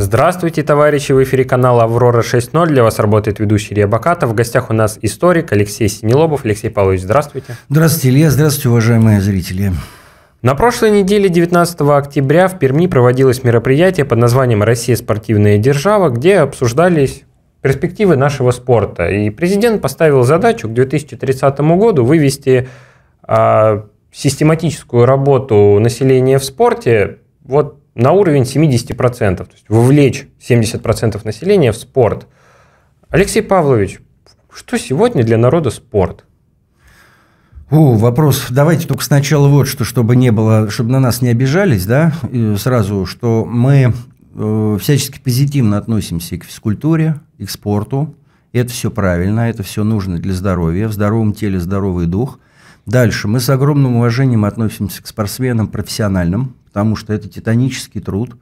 Здравствуйте, товарищи! В эфире канала «Аврора 6.0». Для вас работает ведущий Илья Баката. В гостях у нас историк Алексей Синелобов. Алексей Павлович, здравствуйте. Здравствуйте, Илья. Здравствуйте, уважаемые зрители. На прошлой неделе, 19 октября, в Перми проводилось мероприятие под названием «Россия – спортивная держава», где обсуждались перспективы нашего спорта. И президент поставил задачу к 2030 году вывести а, систематическую работу населения в спорте вот на уровень 70%, то есть вовлечь 70% населения в спорт. Алексей Павлович, что сегодня для народа спорт? О, вопрос. Давайте только сначала вот что, чтобы не было, чтобы на нас не обижались, да, и сразу, что мы э, всячески позитивно относимся и к физкультуре, и к спорту. Это все правильно, это все нужно для здоровья. В здоровом теле здоровый дух. Дальше. Мы с огромным уважением относимся к спортсменам профессиональным, потому что это титанический труд,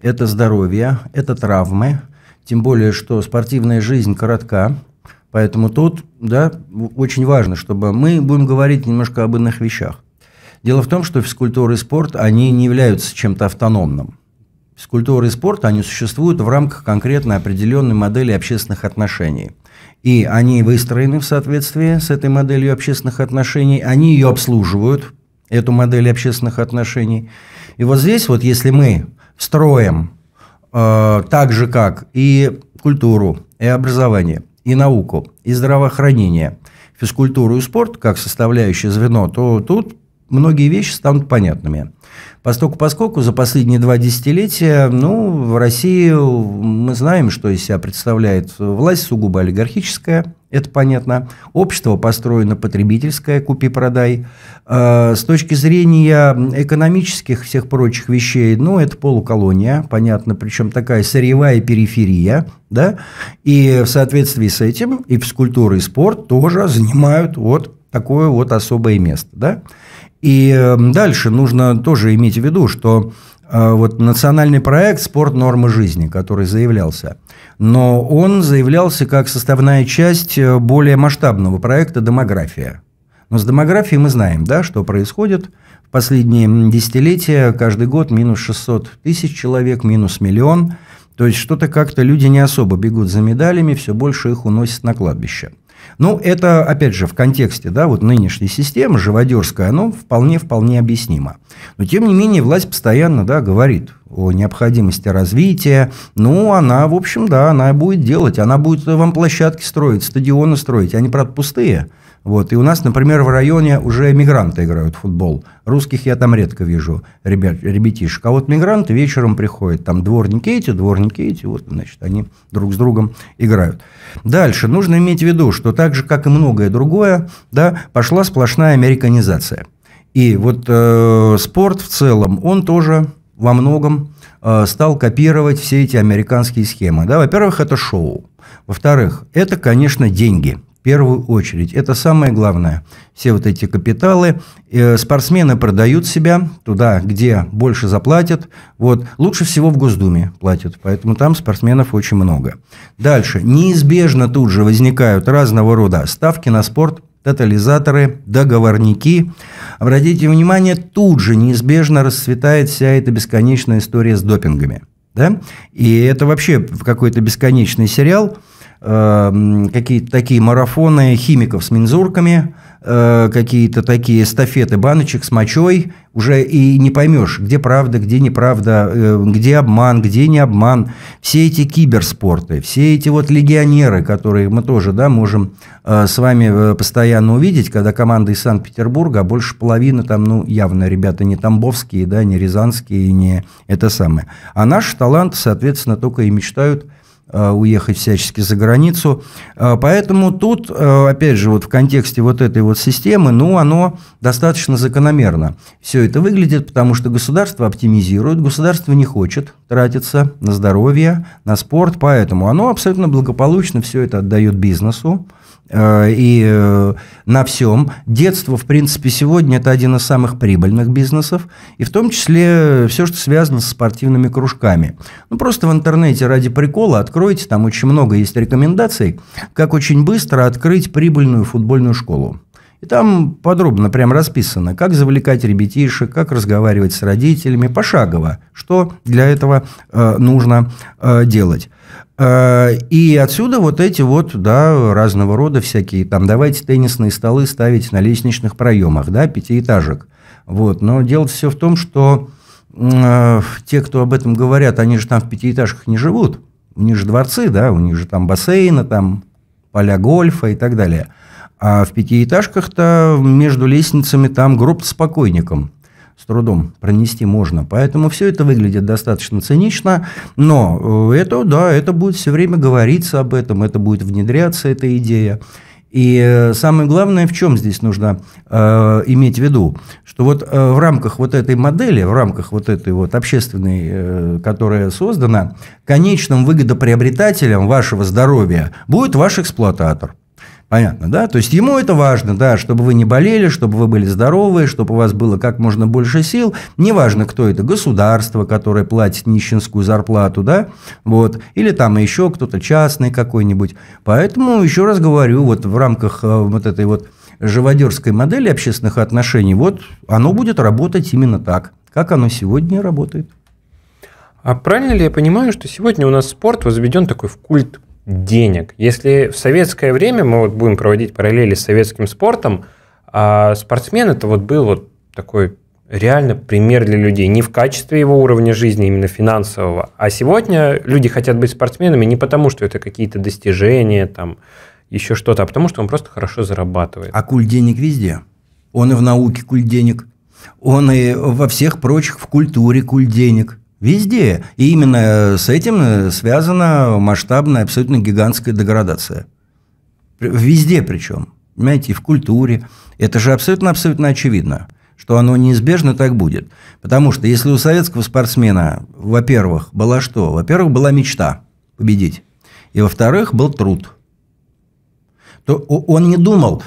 это здоровье, это травмы, тем более, что спортивная жизнь коротка, поэтому тут, да, очень важно, чтобы мы будем говорить немножко об иных вещах. Дело в том, что физкультура и спорт, они не являются чем-то автономным. Физкультура и спорт, они существуют в рамках конкретно определенной модели общественных отношений. И они выстроены в соответствии с этой моделью общественных отношений, они ее обслуживают, эту модель общественных отношений – и вот здесь вот, если мы строим э, так же, как и культуру, и образование, и науку, и здравоохранение, физкультуру и спорт как составляющее звено, то тут многие вещи станут понятными. Поскольку, поскольку за последние два десятилетия, ну, в России мы знаем, что из себя представляет власть сугубо олигархическая, это понятно. Общество построено потребительское, купи-продай. Э, с точки зрения экономических всех прочих вещей, ну, это полуколония, понятно, причем такая сырьевая периферия, да, и в соответствии с этим и физкультура, и спорт тоже занимают вот такое вот особое место, да. И эм, дальше нужно тоже иметь в виду, что э, вот национальный проект «Спорт. Нормы жизни», который заявлялся. Но он заявлялся как составная часть э, более масштабного проекта «Демография». Но с демографией мы знаем, да, что происходит. В последние десятилетия каждый год минус 600 тысяч человек, минус миллион. То есть что-то как-то люди не особо бегут за медалями, все больше их уносят на кладбище – ну, это, опять же, в контексте да, вот нынешней системы, живодерской, оно вполне-вполне объяснимо. Но, тем не менее, власть постоянно да, говорит о необходимости развития. Ну, она, в общем, да, она будет делать. Она будет вам площадки строить, стадионы строить. Они, правда, пустые – вот. И у нас, например, в районе уже мигранты играют в футбол. Русских я там редко вижу, ребят, ребятишек. А вот мигранты вечером приходят, там дворники эти, дворники эти, вот, значит, они друг с другом играют. Дальше, нужно иметь в виду, что так же, как и многое другое, да, пошла сплошная американизация. И вот э, спорт в целом, он тоже во многом э, стал копировать все эти американские схемы. Да? Во-первых, это шоу. Во-вторых, это, конечно, деньги – первую очередь. Это самое главное. Все вот эти капиталы. Э, спортсмены продают себя туда, где больше заплатят. Вот. Лучше всего в Госдуме платят, поэтому там спортсменов очень много. Дальше. Неизбежно тут же возникают разного рода ставки на спорт, тотализаторы, договорники. Обратите внимание, тут же неизбежно расцветает вся эта бесконечная история с допингами. Да? И это вообще какой-то бесконечный сериал – Эм, какие-то такие марафоны химиков с мензурками, э, какие-то такие эстафеты баночек с мочой, уже и не поймешь, где правда, где неправда, э, где обман, где не обман. Все эти киберспорты, все эти вот легионеры, которые мы тоже да, можем э, с вами постоянно увидеть, когда команда из Санкт-Петербурга, а больше половины там, ну, явно ребята не тамбовские, да, не рязанские, не это самое. А наши таланты, соответственно, только и мечтают – Э, уехать всячески за границу. Э, поэтому тут, э, опять же, вот в контексте вот этой вот системы, ну, оно достаточно закономерно. Все это выглядит, потому что государство оптимизирует, государство не хочет тратиться на здоровье, на спорт, поэтому оно абсолютно благополучно все это отдает бизнесу, Э, и э, на всем. Детство, в принципе, сегодня это один из самых прибыльных бизнесов, и в том числе все, что связано с спортивными кружками. Ну, просто в интернете ради прикола откройте, там очень много есть рекомендаций, как очень быстро открыть прибыльную футбольную школу. И там подробно прям расписано, как завлекать ребятишек, как разговаривать с родителями, пошагово, что для этого э, нужно э, делать. А, и отсюда вот эти вот, да, разного рода всякие, там, давайте теннисные столы ставить на лестничных проемах, да, пятиэтажек. Вот, но дело все в том, что э, те, кто об этом говорят, они же там в пятиэтажках не живут. У них же дворцы, да, у них же там бассейны, там поля гольфа и так далее. А в пятиэтажках-то между лестницами там гроб с покойником – с трудом пронести можно. Поэтому все это выглядит достаточно цинично, но э, это, да, это будет все время говориться об этом, это будет внедряться, эта идея. И э, самое главное, в чем здесь нужно э, иметь в виду, что вот э, в рамках вот этой модели, в рамках вот этой вот общественной, э, которая создана, конечным выгодоприобретателем вашего здоровья будет ваш эксплуататор. Понятно, да? То есть ему это важно, да, чтобы вы не болели, чтобы вы были здоровы, чтобы у вас было как можно больше сил. Неважно, кто это, государство, которое платит нищенскую зарплату, да, вот, или там еще кто-то частный какой-нибудь. Поэтому, еще раз говорю, вот в рамках э, вот этой вот живодерской модели общественных отношений, вот оно будет работать именно так, как оно сегодня работает. А правильно ли я понимаю, что сегодня у нас спорт возведен такой в культ денег. Если в советское время мы вот будем проводить параллели с советским спортом, а спортсмен это вот был вот такой реально пример для людей. Не в качестве его уровня жизни, именно финансового. А сегодня люди хотят быть спортсменами не потому, что это какие-то достижения, там, еще что-то, а потому, что он просто хорошо зарабатывает. А культ денег везде. Он и в науке культ денег. Он и во всех прочих в культуре культ денег. Везде. И именно э, с этим э, связана масштабная, абсолютно гигантская деградация. Везде причем. Понимаете, и в культуре. Это же абсолютно-абсолютно очевидно, что оно неизбежно так будет. Потому что если у советского спортсмена, во-первых, была что? Во-первых, была мечта победить. И во-вторых, был труд. То он не думал,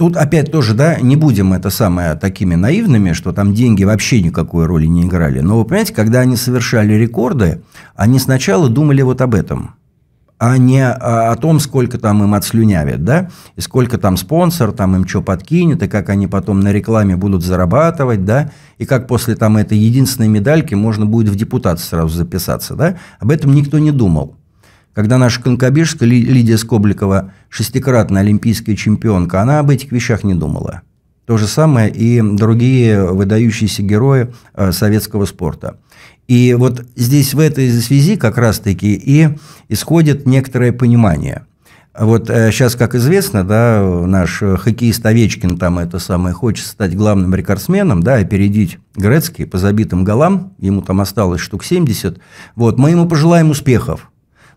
Тут опять тоже, да, не будем это самое такими наивными, что там деньги вообще никакой роли не играли. Но вы понимаете, когда они совершали рекорды, они сначала думали вот об этом, а не о том, сколько там им отслюнявят, да, и сколько там спонсор там им что подкинет, и как они потом на рекламе будут зарабатывать, да, и как после там этой единственной медальки можно будет в депутат сразу записаться, да. Об этом никто не думал. Когда наша конкобежка Лидия Скобликова, шестикратная олимпийская чемпионка, она об этих вещах не думала. То же самое и другие выдающиеся герои э, советского спорта. И вот здесь в этой связи как раз-таки и исходит некоторое понимание. Вот э, сейчас, как известно, да, наш хоккеист Овечкин там это самое хочет стать главным рекордсменом, да, опередить Грецкий по забитым голам, ему там осталось штук 70. Вот, мы ему пожелаем успехов.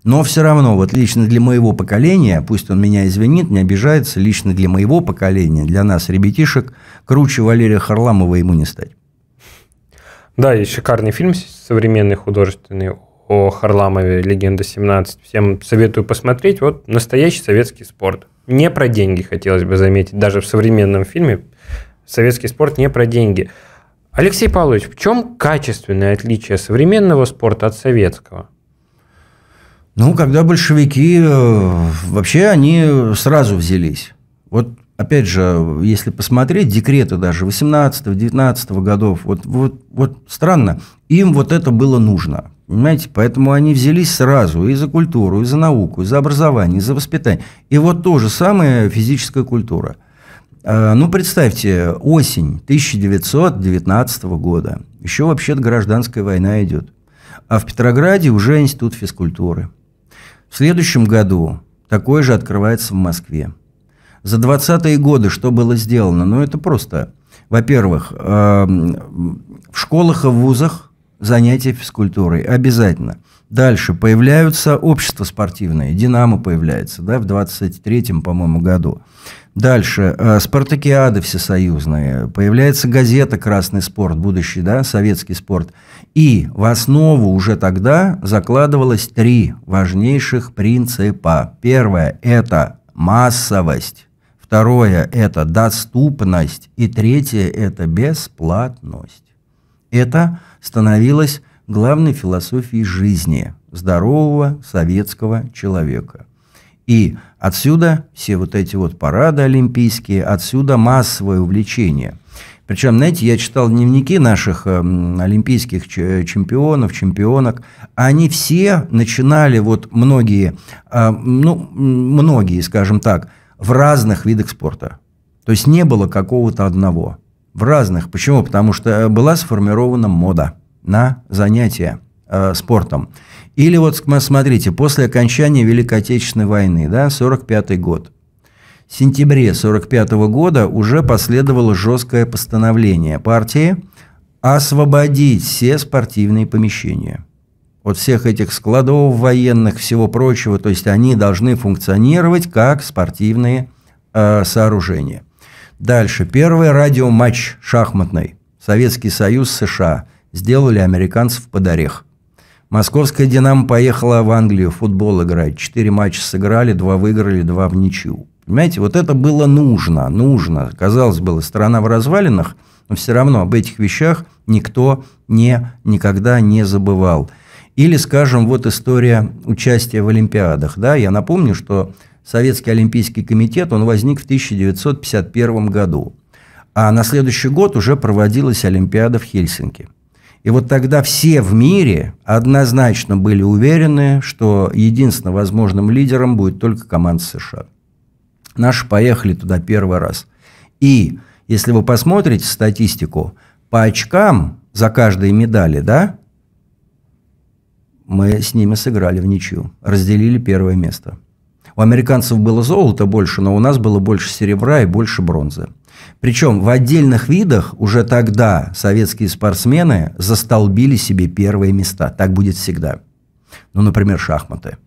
Но все равно, вот лично для моего поколения, пусть он меня извинит, не обижается, лично для моего поколения, для нас, ребятишек, круче Валерия Харламова ему не стать. Да, и шикарный фильм современный художественный о Харламове «Легенда 17». Всем советую посмотреть. Вот настоящий советский спорт. Не про деньги, хотелось бы заметить. Даже в современном фильме советский спорт не про деньги. Алексей Павлович, в чем качественное отличие современного спорта от советского? Ну, когда большевики, э, вообще они сразу взялись. Вот опять же, если посмотреть, декреты даже 18-19 годов, вот, вот, вот странно, им вот это было нужно. Понимаете, поэтому они взялись сразу и за культуру, и за науку, и за образование, и за воспитание. И вот то же самое физическая культура. А, ну, представьте, осень 1919 года. Еще вообще-то гражданская война идет. А в Петрограде уже институт физкультуры – в следующем году такой же открывается в Москве. За 20-е годы что было сделано? Ну, это просто. Во-первых, эм, в школах и в вузах занятия физкультурой обязательно. Дальше появляются общества спортивные. «Динамо» появляется да, в 23-м, по-моему, году. Дальше. Э, спартакиады всесоюзные. Появляется газета «Красный спорт», будущий, да, советский спорт. И в основу уже тогда закладывалось три важнейших принципа. Первое – это массовость. Второе – это доступность. И третье – это бесплатность. Это становилось главной философией жизни здорового советского человека – и отсюда все вот эти вот парады олимпийские, отсюда массовое увлечение. Причем, знаете, я читал дневники наших эм, олимпийских чемпионов, чемпионок. Они все начинали, вот многие, эм, ну, многие, скажем так, в разных видах спорта. То есть не было какого-то одного. В разных. Почему? Потому что была сформирована мода на занятия э, спортом. Или вот смотрите, после окончания Великой Отечественной войны, да, 45 год. В сентябре 45 -го года уже последовало жесткое постановление партии освободить все спортивные помещения. От всех этих складов военных, всего прочего, то есть они должны функционировать как спортивные э, сооружения. Дальше. Первый радиоматч шахматный. Советский Союз, США. Сделали американцев под орех – Московская «Динамо» поехала в Англию в футбол играть. Четыре матча сыграли, два выиграли, два в ничью. Понимаете, вот это было нужно, нужно. Казалось бы, страна в развалинах, но все равно об этих вещах никто не, никогда не забывал. Или, скажем, вот история участия в Олимпиадах. Да? Я напомню, что Советский Олимпийский комитет, он возник в 1951 году. А на следующий год уже проводилась Олимпиада в Хельсинки. И вот тогда все в мире однозначно были уверены, что единственным возможным лидером будет только команда США. Наши поехали туда первый раз. И если вы посмотрите статистику, по очкам за каждые медали, да, мы с ними сыграли в ничью, разделили первое место. У американцев было золото больше, но у нас было больше серебра и больше бронзы. Причем в отдельных видах уже тогда советские спортсмены застолбили себе первые места. Так будет всегда. Ну, например, шахматы.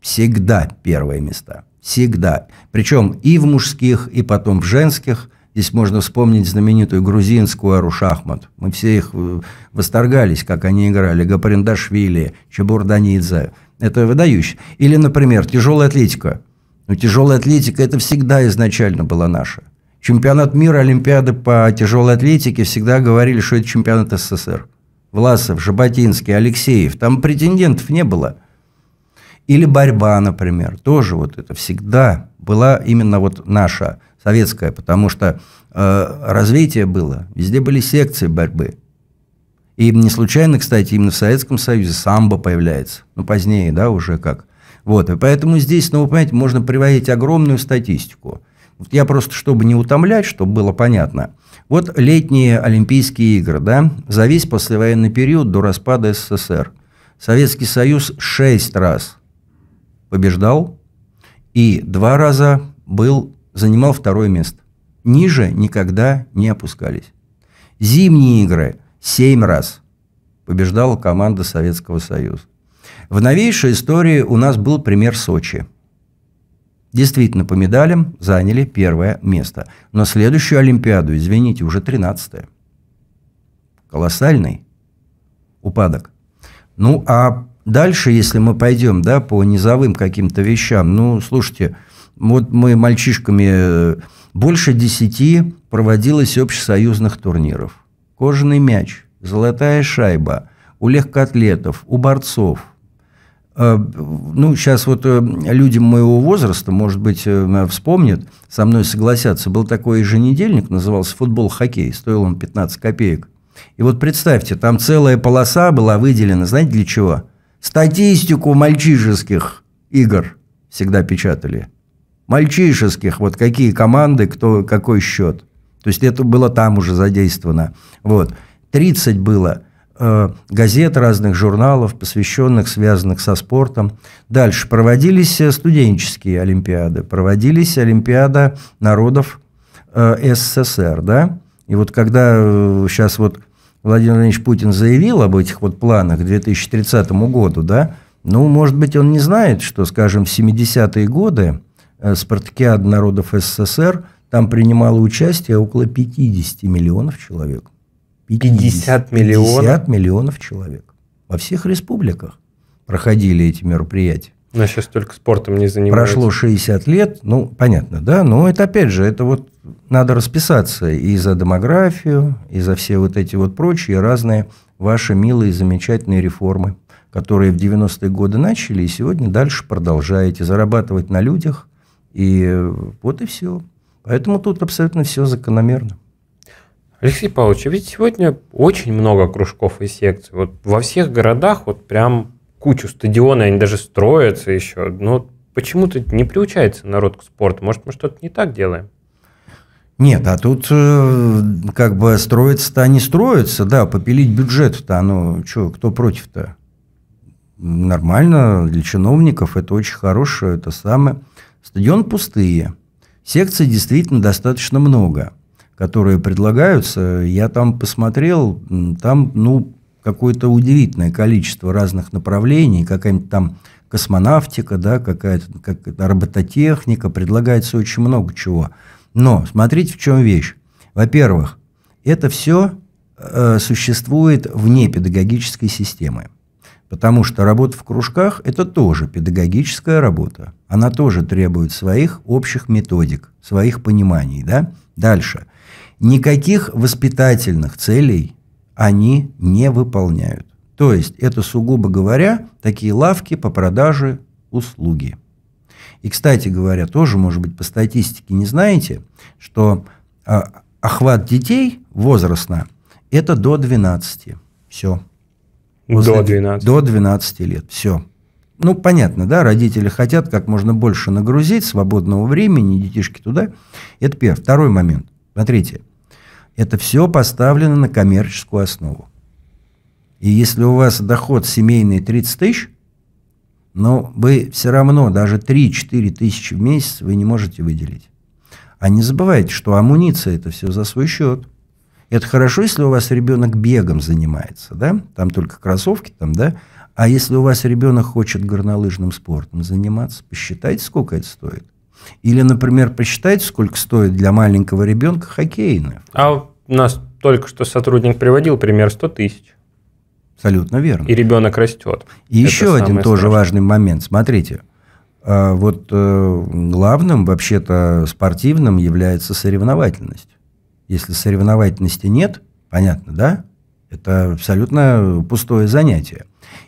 Всегда первые места. Всегда. Причем и в мужских, и потом в женских. Здесь можно вспомнить знаменитую грузинскую ару шахмат. Мы все их э, восторгались, как они играли. Гаприндашвили, Чебурданидзе. Это выдающе. Или, например, тяжелая атлетика. Но ну, тяжелая атлетика – это всегда изначально была наша. Чемпионат мира, Олимпиады по тяжелой атлетике всегда говорили, что это чемпионат СССР. Власов, Жаботинский, Алексеев. Там претендентов не было. Или борьба, например. Тоже вот это всегда была именно вот наша, советская, потому что э, развитие было. Везде были секции борьбы. И не случайно, кстати, именно в Советском Союзе самбо появляется. Ну, позднее, да, уже как. Вот, и поэтому здесь, ну, вы понимаете, можно приводить огромную статистику – я просто, чтобы не утомлять, чтобы было понятно. Вот летние Олимпийские игры, да, за весь послевоенный период до распада СССР. Советский Союз шесть раз побеждал и два раза был, занимал второе место. Ниже никогда не опускались. Зимние игры семь раз побеждала команда Советского Союза. В новейшей истории у нас был пример Сочи – Действительно, по медалям заняли первое место. Но следующую Олимпиаду, извините, уже 13-е. Колоссальный упадок. Ну, а дальше, если мы пойдем, да, по низовым каким-то вещам, ну, слушайте, вот мы мальчишками э, больше десяти проводилось общесоюзных турниров. Кожаный мяч, золотая шайба, у легкоатлетов, у борцов – Э, ну, сейчас вот э, людям моего возраста, может быть, э, вспомнят, со мной согласятся, был такой еженедельник, назывался «Футбол-хоккей», стоил он 15 копеек. И вот представьте, там целая полоса была выделена, знаете, для чего? Статистику мальчишеских игр всегда печатали. Мальчишеских, вот какие команды, кто, какой счет. То есть это было там уже задействовано. Вот. 30 было – Э, газет, разных журналов, посвященных, связанных со спортом. Дальше проводились э, студенческие олимпиады, проводились олимпиада народов э, СССР, да. И вот когда сейчас вот Владимир Владимирович Путин заявил об этих вот планах к 2030 году, да, ну, может быть, он не знает, что, скажем, в 70-е годы Спартакиад народов СССР там принимало участие около 50 миллионов человек. 50, 50 миллионов? 50 миллионов человек. Во всех республиках проходили эти мероприятия. Но сейчас только спортом не занимаются. Прошло 60 лет, ну, понятно, да, но это опять же, это вот надо расписаться и за демографию, и за все вот эти вот прочие разные ваши милые замечательные реформы, которые в 90-е годы начали и сегодня дальше продолжаете зарабатывать на людях, и вот и все. Поэтому тут абсолютно все закономерно. Алексей Павлович, а ведь сегодня очень много кружков и секций. Вот во всех городах вот прям кучу стадионов, они даже строятся еще. Но почему-то не приучается народ к спорту. Может, мы что-то не так делаем? Нет, а тут э, как бы строятся-то они строятся, да, попилить бюджет-то ну что, кто против-то? Нормально, для чиновников это очень хорошее, это самое. Стадион пустые, секций действительно достаточно много – которые предлагаются, я там посмотрел, там, ну, какое-то удивительное количество разных направлений, какая-нибудь там космонавтика, да, какая-то как робототехника, предлагается очень много чего. Но смотрите, в чем вещь. Во-первых, это все э, существует вне педагогической системы. Потому что работа в кружках – это тоже педагогическая работа. Она тоже требует своих общих методик, своих пониманий. Да? Дальше. Никаких воспитательных целей они не выполняют. То есть это, сугубо говоря, такие лавки по продаже услуги. И, кстати говоря, тоже, может быть, по статистике не знаете, что э, охват детей возрастно – это до 12. Все. После, до 12. До 12 лет. Все. Ну, понятно, да, родители хотят как можно больше нагрузить свободного времени, детишки туда. Это первый. Второй момент. Смотрите – это все поставлено на коммерческую основу. И если у вас доход семейный 30 тысяч, но вы все равно даже 3-4 тысячи в месяц вы не можете выделить. А не забывайте, что амуниция – это все за свой счет. Это хорошо, если у вас ребенок бегом занимается, да? Там только кроссовки, там, да? А если у вас ребенок хочет горнолыжным спортом заниматься, посчитайте, сколько это стоит. Или, например, посчитайте, сколько стоит для маленького ребенка хоккейная. А у нас только что сотрудник приводил пример 100 тысяч. Абсолютно верно. И ребенок растет. И еще один тоже важный момент. Смотрите, э, вот э, главным вообще-то спортивным является соревновательность. Если соревновательности нет, понятно, да? Это абсолютно пустое занятие.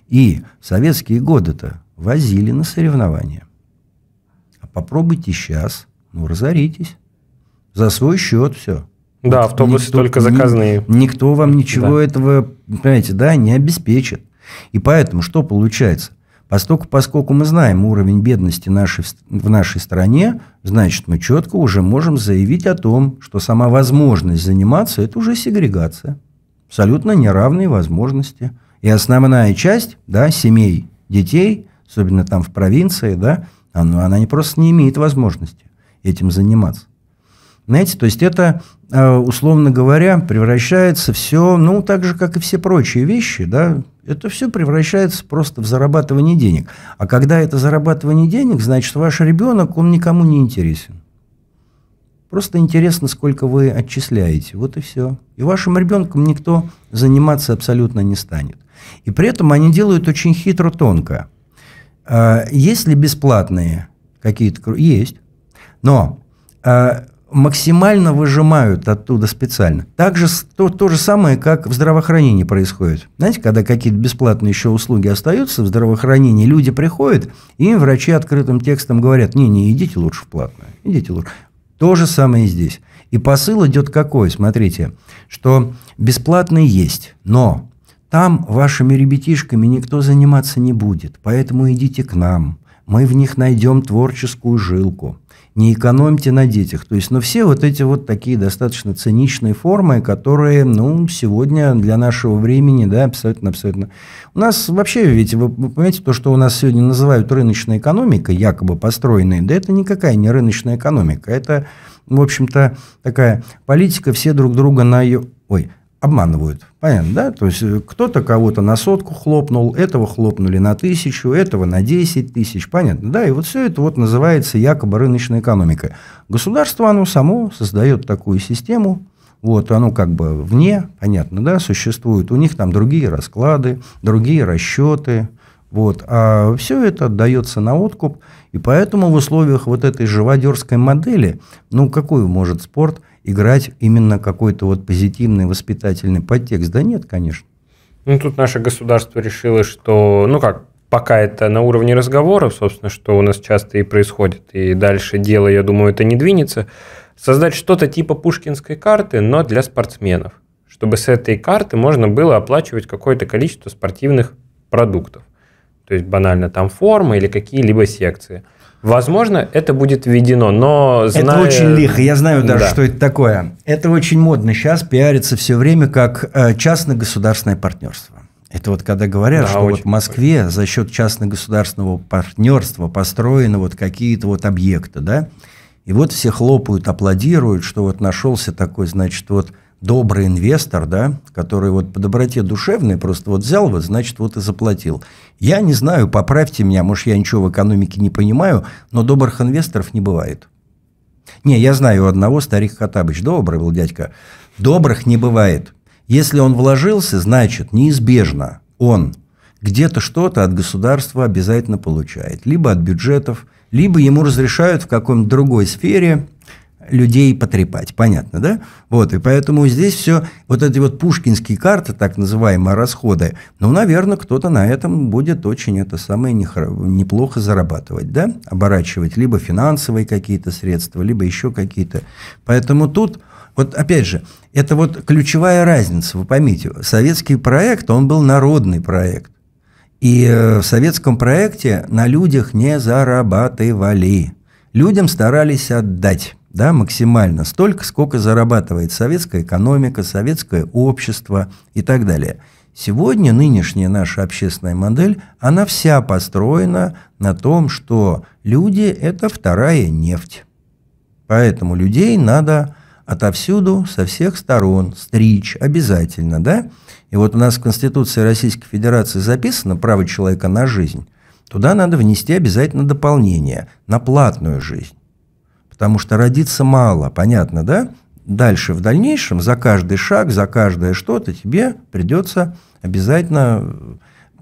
И советские годы-то возили на соревнования – попробуйте сейчас, ну, разоритесь. За свой счет все. Да, вот автобусы никто, только заказные. никто вам ничего да. этого, понимаете, да, не обеспечит. И поэтому что получается? Поскольку, поскольку мы знаем уровень бедности нашей, в нашей стране, значит, мы четко уже можем заявить о том, что сама возможность заниматься – это уже сегрегация. Абсолютно неравные возможности. И основная часть да, семей, детей, особенно там в провинции, да, она, она не просто не имеет возможности этим заниматься. Знаете, то есть это, э, условно говоря, превращается все, ну, так же, как и все прочие вещи, да, это все превращается просто в зарабатывание денег. А когда это зарабатывание денег, значит, ваш ребенок, он никому не интересен. Просто интересно, сколько вы отчисляете. Вот и все. И вашим ребенком никто заниматься абсолютно не станет. И при этом они делают очень хитро-тонко. А, есть ли бесплатные какие-то? Есть. Но а, максимально выжимают оттуда специально. Также то, то же самое, как в здравоохранении происходит. Знаете, когда какие-то бесплатные еще услуги остаются в здравоохранении, люди приходят, и им врачи открытым текстом говорят, не, не, идите лучше в платное, идите лучше. То же самое и здесь. И посыл идет какой, смотрите, что бесплатный есть, но там вашими ребятишками никто заниматься не будет, поэтому идите к нам. Мы в них найдем творческую жилку. Не экономьте на детях. То есть, ну, все вот эти вот такие достаточно циничные формы, которые, ну, сегодня для нашего времени, да, абсолютно-абсолютно. У нас вообще, ведь вы, вы понимаете, то, что у нас сегодня называют рыночной экономикой, якобы построенной, да это никакая не рыночная экономика. Это, в общем-то, такая политика, все друг друга на ее... Ой, обманывают. Понятно, да? То есть, э, кто-то кого-то на сотку хлопнул, этого хлопнули на тысячу, этого на 10 тысяч, понятно, да? И вот все это вот называется якобы рыночная экономика. Государство, оно само создает такую систему, вот, оно как бы вне, понятно, да, существует. У них там другие расклады, другие расчеты, вот. А все это отдается на откуп, и поэтому в условиях вот этой живодерской модели, ну, какой может спорт – играть именно какой-то вот позитивный воспитательный подтекст. Да нет, конечно. Ну, тут наше государство решило, что, ну как, пока это на уровне разговоров, собственно, что у нас часто и происходит, и дальше дело, я думаю, это не двинется, создать что-то типа пушкинской карты, но для спортсменов, чтобы с этой карты можно было оплачивать какое-то количество спортивных продуктов. То есть банально там форма или какие-либо секции. Возможно, это будет введено, но зная... Это очень лихо, я знаю даже, да. что это такое. Это очень модно сейчас, пиарится все время как э, частно-государственное партнерство. Это вот когда говорят, да, что вот в Москве за счет частно-государственного партнерства построены вот какие-то вот объекты, да? И вот все хлопают, аплодируют, что вот нашелся такой, значит, вот добрый инвестор, да, который вот по доброте душевной просто вот взял, вот, значит, вот и заплатил. Я не знаю, поправьте меня, может, я ничего в экономике не понимаю, но добрых инвесторов не бывает. Не, я знаю одного, старик Хатабыч, добрый был дядька. Добрых не бывает. Если он вложился, значит, неизбежно он где-то что-то от государства обязательно получает. Либо от бюджетов, либо ему разрешают в каком-то другой сфере – людей потрепать, понятно, да? Вот, и поэтому здесь все, вот эти вот пушкинские карты, так называемые расходы, ну, наверное, кто-то на этом будет очень это самое нехоро, неплохо зарабатывать, да? Оборачивать либо финансовые какие-то средства, либо еще какие-то. Поэтому тут, вот опять же, это вот ключевая разница, вы поймите, советский проект, он был народный проект. И э, в советском проекте на людях не зарабатывали. Людям старались отдать да, максимально столько, сколько зарабатывает советская экономика, советское общество и так далее. Сегодня нынешняя наша общественная модель, она вся построена на том, что люди – это вторая нефть. Поэтому людей надо отовсюду, со всех сторон, стричь обязательно, да? И вот у нас в Конституции Российской Федерации записано право человека на жизнь. Туда надо внести обязательно дополнение на платную жизнь. Потому что родиться мало, понятно, да? Дальше, в дальнейшем, за каждый шаг, за каждое что-то тебе придется обязательно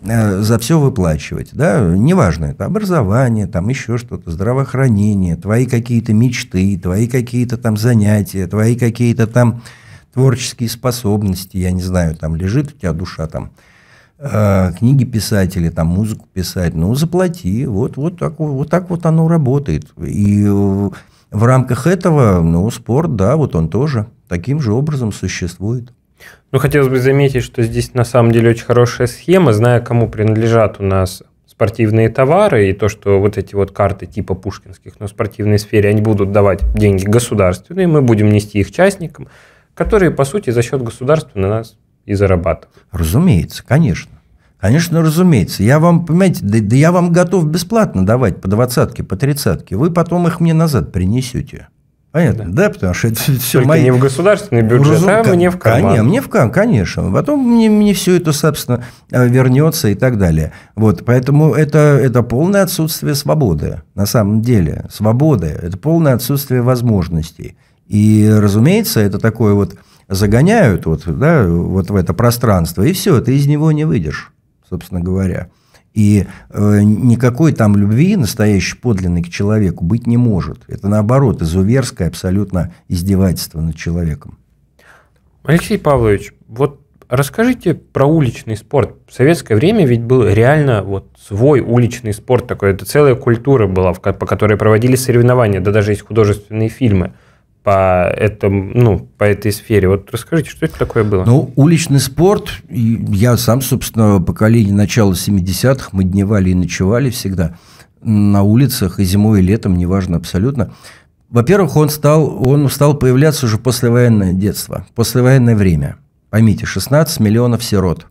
э, за все выплачивать, да, неважно, это образование, там еще что-то, здравоохранение, твои какие-то мечты, твои какие-то там занятия, твои какие-то там творческие способности, я не знаю, там лежит у тебя душа там, э, книги писать или там музыку писать, ну, заплати, вот, вот, так, вот так вот оно работает, и э, в рамках этого, ну, спорт, да, вот он тоже таким же образом существует. Ну, хотелось бы заметить, что здесь на самом деле очень хорошая схема, зная, кому принадлежат у нас спортивные товары, и то, что вот эти вот карты типа пушкинских, но в спортивной сфере, они будут давать деньги государственные, мы будем нести их частникам, которые, по сути, за счет государства на нас и зарабатывают. Разумеется, конечно. Конечно, разумеется. Я вам, понимаете, да, да я вам готов бесплатно давать по двадцатке, по тридцатке. Вы потом их мне назад принесете. Понятно, да, да потому что это все Только мои... не в государственный бюджет, Разум... а мне в карман. Конечно, мне в карман, конечно. Потом мне, мне все это, собственно, э, вернется и так далее. Вот, поэтому это, это полное отсутствие свободы, на самом деле. Свободы – это полное отсутствие возможностей. И, разумеется, это такое вот загоняют вот, да, вот в это пространство, и все, ты из него не выйдешь собственно говоря. И э, никакой там любви настоящей, подлинной к человеку быть не может. Это наоборот, изуверское абсолютно издевательство над человеком. Алексей Павлович, вот расскажите про уличный спорт. В советское время ведь был реально вот свой уличный спорт такой. Это целая культура была, по которой проводили соревнования, да даже есть художественные фильмы по, этому, ну, по этой сфере. Вот расскажите, что это такое было? Ну, уличный спорт, я сам, собственно, поколение начала 70-х, мы дневали и ночевали всегда на улицах, и зимой, и летом, неважно абсолютно. Во-первых, он стал, он стал появляться уже послевоенное детство, послевоенное время. Поймите, 16 миллионов сирот.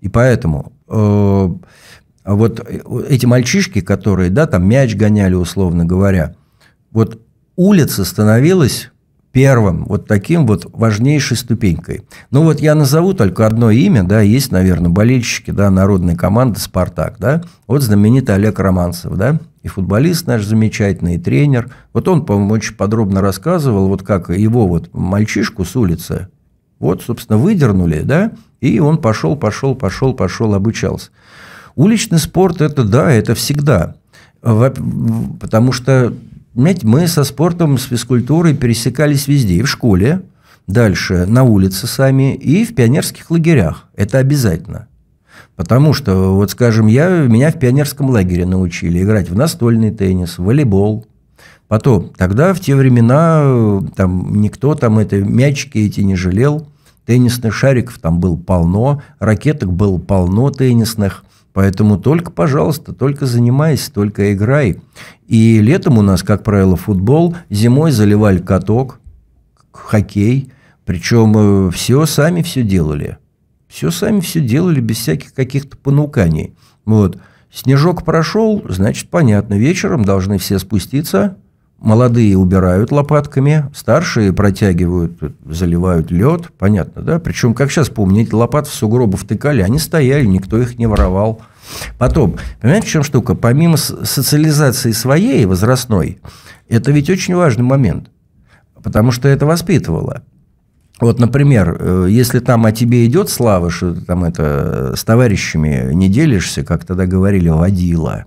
И поэтому э, а вот э, эти мальчишки, которые, да, там мяч гоняли, условно говоря, вот улица становилась первым вот таким вот важнейшей ступенькой. Ну вот я назову только одно имя, да, есть, наверное, болельщики, да, народной команды «Спартак», да, вот знаменитый Олег Романцев, да, и футболист наш замечательный, и тренер. Вот он, по-моему, очень подробно рассказывал, вот как его вот мальчишку с улицы, вот, собственно, выдернули, да, и он пошел, пошел, пошел, пошел, обучался. Уличный спорт – это да, это всегда. Потому что ведь мы со спортом, с физкультурой пересекались везде, и в школе, дальше на улице сами, и в пионерских лагерях. Это обязательно. Потому что, вот скажем, я, меня в пионерском лагере научили играть в настольный теннис, в волейбол. Потом, тогда в те времена э, там никто там это, мячики эти не жалел, теннисных шариков там было полно, ракеток было полно теннисных – Поэтому только, пожалуйста, только занимайся, только играй. И летом у нас, как правило, футбол, зимой заливали каток, хоккей. Причем э, все сами все делали. Все сами все делали без всяких каких-то понуканий. Вот. Снежок прошел, значит, понятно, вечером должны все спуститься, Молодые убирают лопатками, старшие протягивают, заливают лед, понятно, да? Причем, как сейчас помню, лопат в сугробы втыкали, они стояли, никто их не воровал. Потом, понимаете, в чем штука? Помимо социализации своей, возрастной, это ведь очень важный момент, потому что это воспитывало. Вот, например, э, если там о тебе идет слава, что ты там это э, с товарищами не делишься, как тогда говорили, водила,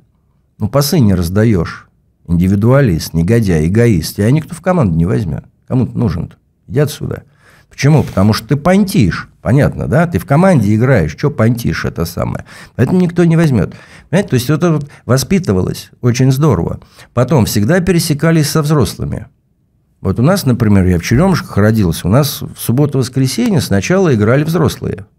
ну, пасы не раздаешь, индивидуалист, негодяй, эгоист. Тебя никто в команду не возьмет. Кому ты нужен-то? Иди отсюда. Почему? Потому что ты понтишь. Понятно, да? Ты в команде играешь. Что понтишь это самое? Поэтому никто не возьмет. Понимаете? То есть это воспитывалось очень здорово. Потом всегда пересекались со взрослыми. Вот у нас, например, я в Черемушках родился, у нас в субботу-воскресенье сначала играли взрослые –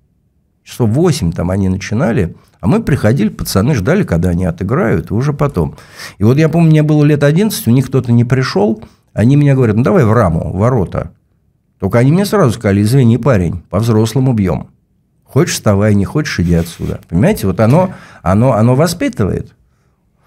часов 8 там они начинали, а мы приходили, пацаны ждали, когда они отыграют, и уже потом. И вот я помню, мне было лет 11, у них кто-то не пришел, они меня говорят, ну давай в раму, в ворота. Только они мне сразу сказали, извини, парень, по-взрослому бьем. Хочешь, вставай, не хочешь, иди отсюда. Понимаете, вот оно, оно, оно воспитывает.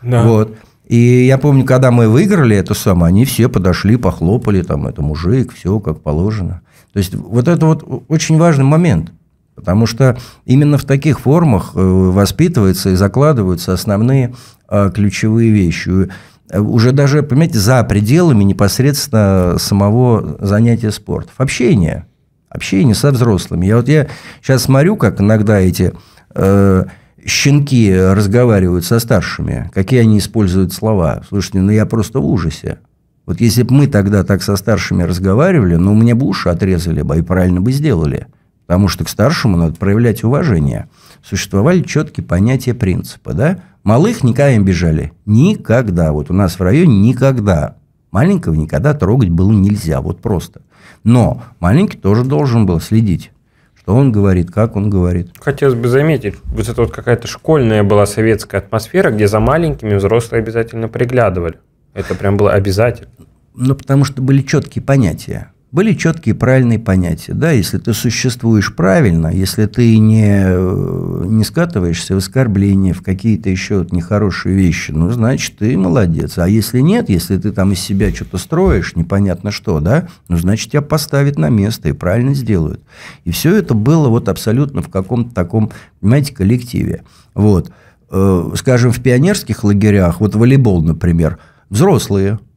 Да. Вот. И я помню, когда мы выиграли это самое, они все подошли, похлопали, там, это мужик, все как положено. То есть, вот это вот очень важный момент – Потому что именно в таких формах э, воспитываются и закладываются основные а, ключевые вещи. Э, уже даже, понимаете, за пределами непосредственно самого занятия спортом. Общение. Общение со взрослыми. Я вот я сейчас смотрю, как иногда эти э, щенки разговаривают со старшими, какие они используют слова. Слушайте, ну я просто в ужасе. Вот если бы мы тогда так со старшими разговаривали, ну, мне бы уши отрезали бы и правильно бы сделали – Потому что к старшему надо проявлять уважение. Существовали четкие понятия принципа, да? Малых никогда им бежали. Никогда. Вот у нас в районе никогда. Маленького никогда трогать было нельзя, вот просто. Но маленький тоже должен был следить что он говорит, как он говорит. Хотелось бы заметить, вот это вот какая-то школьная была советская атмосфера, где за маленькими взрослые обязательно приглядывали. Это прям было обязательно. Ну, потому что были четкие понятия были четкие правильные понятия. Да, если ты существуешь правильно, если ты не, э, не скатываешься в оскорбления, в какие-то еще вот нехорошие вещи, ну, значит, ты молодец. А если нет, если ты там из себя что-то строишь, непонятно что, да, ну, значит, тебя поставят на место и правильно сделают. И все это было вот абсолютно в каком-то таком, понимаете, коллективе. Вот. Э, скажем, в пионерских лагерях, вот волейбол, например, взрослые –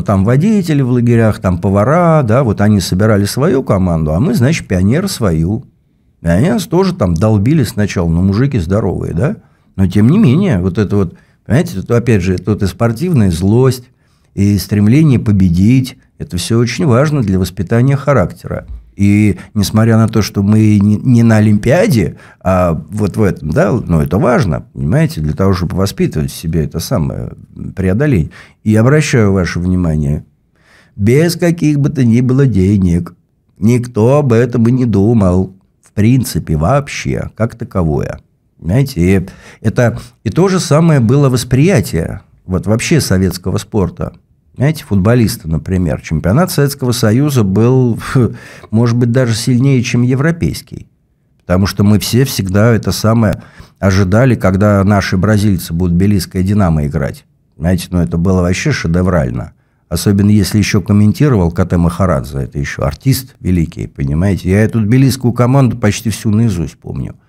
вот типа там водители в лагерях, там повара, да, вот они собирали свою команду, а мы, значит, пионер свою. И они нас тоже там долбили сначала, но ну, мужики здоровые, да? Но тем не менее, вот это вот, понимаете, это, опять же, тут и спортивная злость, и стремление победить, это все очень важно для воспитания характера. И несмотря на то, что мы не на Олимпиаде, а вот в этом, да, но ну, это важно, понимаете, для того, чтобы воспитывать в себе это самое преодоление. И обращаю ваше внимание, без каких бы то ни было денег, никто об этом и не думал, в принципе, вообще, как таковое. Понимаете, и это и то же самое было восприятие вот вообще советского спорта – знаете, футболисты, например, чемпионат Советского Союза был, может быть, даже сильнее, чем европейский. Потому что мы все всегда это самое ожидали, когда наши бразильцы будут белийское «Динамо» играть. Знаете, ну это было вообще шедеврально. Особенно если еще комментировал Кате Махарадзе, это еще артист великий, понимаете. Я эту тбилисскую команду почти всю наизусть помню –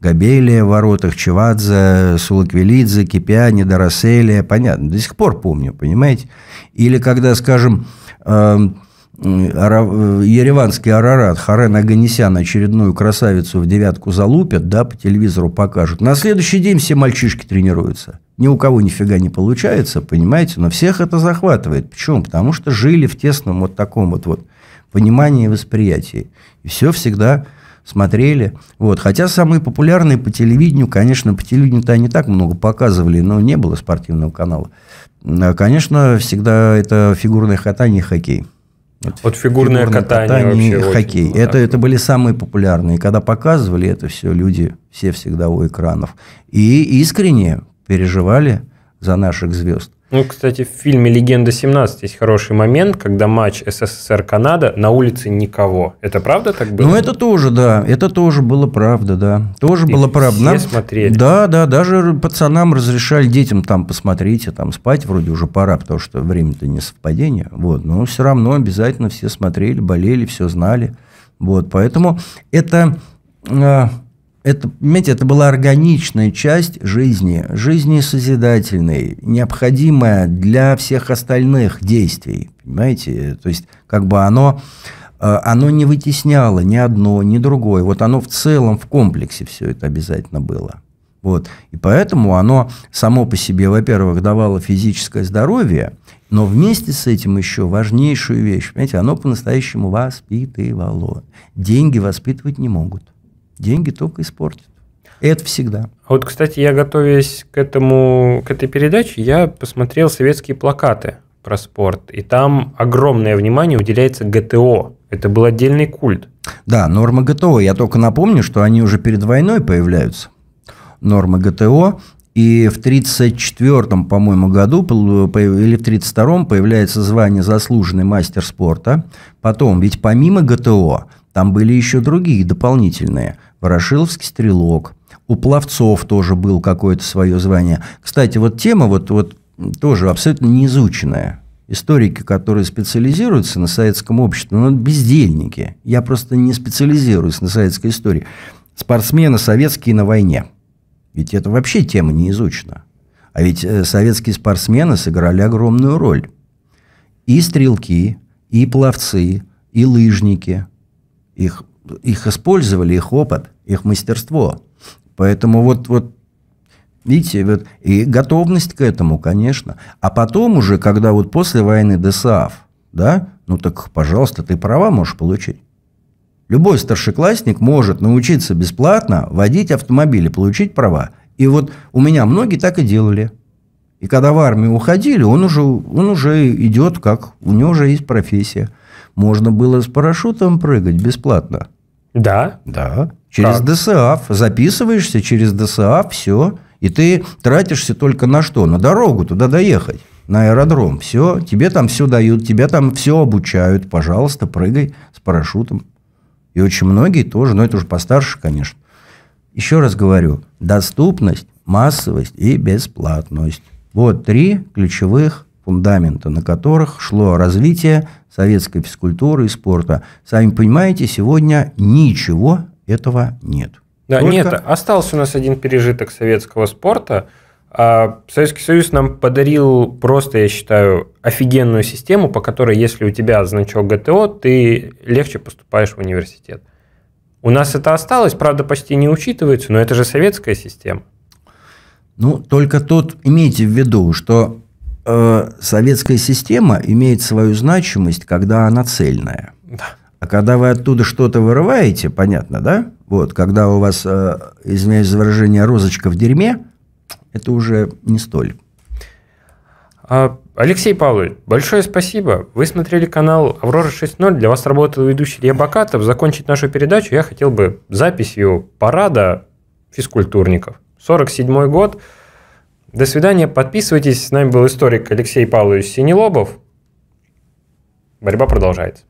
Габелия в воротах, Чевадзе, Сулаквилидзе, Кипиани, Дороселия, понятно, до сих пор помню, понимаете? Или когда, скажем, эм, э, э, Ереванский Арарат, Харен Аганесян очередную красавицу в девятку залупят, да, по телевизору покажут. На следующий день все мальчишки тренируются. Ни у кого нифига не получается, понимаете, но всех это захватывает. Почему? Потому что жили в тесном вот таком вот, вот понимании и восприятии. И все всегда смотрели. Вот. Хотя самые популярные по телевидению, конечно, по телевидению-то они так много показывали, но не было спортивного канала. А, конечно, всегда это фигурное катание и хоккей. Вот, вот фигурное, фигурное катание, катание и хоккей. Очень, это, это были самые популярные. Когда показывали это все, люди все всегда у экранов. И искренне переживали за наших звезд. Ну, кстати, в фильме «Легенда 17» есть хороший момент, когда матч СССР-Канада на улице никого. Это правда так было? Ну, это тоже, да. Это тоже было правда, да. Тоже И было правда. Все Нам... смотрели. Да, да. Даже пацанам разрешали, детям там посмотрите, там спать вроде уже пора, потому что время-то не совпадение. Вот. Но все равно обязательно все смотрели, болели, все знали. Вот. Поэтому это... А, это, понимаете, это была органичная часть жизни, жизни созидательной, необходимая для всех остальных действий, понимаете? То есть, как бы оно, э, оно не вытесняло ни одно, ни другое. Вот оно в целом, в комплексе все это обязательно было. Вот. И поэтому оно само по себе, во-первых, давало физическое здоровье, но вместе с этим еще важнейшую вещь, понимаете, оно по-настоящему воспитывало. Деньги воспитывать не могут деньги только испортят. Это всегда. вот, кстати, я, готовясь к, этому, к этой передаче, я посмотрел советские плакаты про спорт, и там огромное внимание уделяется ГТО. Это был отдельный культ. Да, нормы ГТО. Я только напомню, что они уже перед войной появляются. Нормы ГТО. И в 1934, по-моему, году или в 1932 появляется звание «Заслуженный мастер спорта». Потом, ведь помимо ГТО, там были еще другие дополнительные – Ворошиловский стрелок. У пловцов тоже был какое-то свое звание. Кстати, вот тема вот, вот тоже абсолютно неизученная. Историки, которые специализируются на советском обществе, ну, бездельники. Я просто не специализируюсь на советской истории. Спортсмены советские на войне. Ведь это вообще тема не изучена. А ведь э, советские спортсмены сыграли огромную роль. И стрелки, и пловцы, и лыжники. Их их использовали, их опыт, их мастерство. Поэтому вот, вот видите, вот, и готовность к этому, конечно. А потом уже, когда вот после войны ДСАФ, да, ну так, пожалуйста, ты права можешь получить. Любой старшеклассник может научиться бесплатно водить автомобили, получить права. И вот у меня многие так и делали. И когда в армию уходили, он уже, он уже идет, как у него уже есть профессия – можно было с парашютом прыгать бесплатно. Да? Да. Через как? ДСАФ. Записываешься через ДСАФ, все. И ты тратишься только на что? На дорогу туда доехать, на аэродром. Все, тебе там все дают, тебя там все обучают. Пожалуйста, прыгай с парашютом. И очень многие тоже, но это уже постарше, конечно. Еще раз говорю, доступность, массовость и бесплатность. Вот три ключевых фундамента, на которых шло развитие советской физкультуры и спорта. Сами понимаете, сегодня ничего этого нет. Да, Только... нет, остался у нас один пережиток советского спорта. А, Советский Союз нам подарил просто, я считаю, офигенную систему, по которой, если у тебя значок ГТО, ты легче поступаешь в университет. У нас это осталось, правда, почти не учитывается, но это же советская система. Ну, только тут имейте в виду, что э, советская система имеет свою значимость, когда она цельная. Да. А когда вы оттуда что-то вырываете, понятно, да? Вот, когда у вас, э, извиняюсь за выражение, розочка в дерьме, это уже не столь. А, Алексей Павлович, большое спасибо. Вы смотрели канал «Аврора 6.0». Для вас работал ведущий Илья Бакатов. Закончить нашу передачу я хотел бы записью парада физкультурников. 47 год. До свидания, подписывайтесь. С нами был историк Алексей Павлович Синелобов. Борьба продолжается.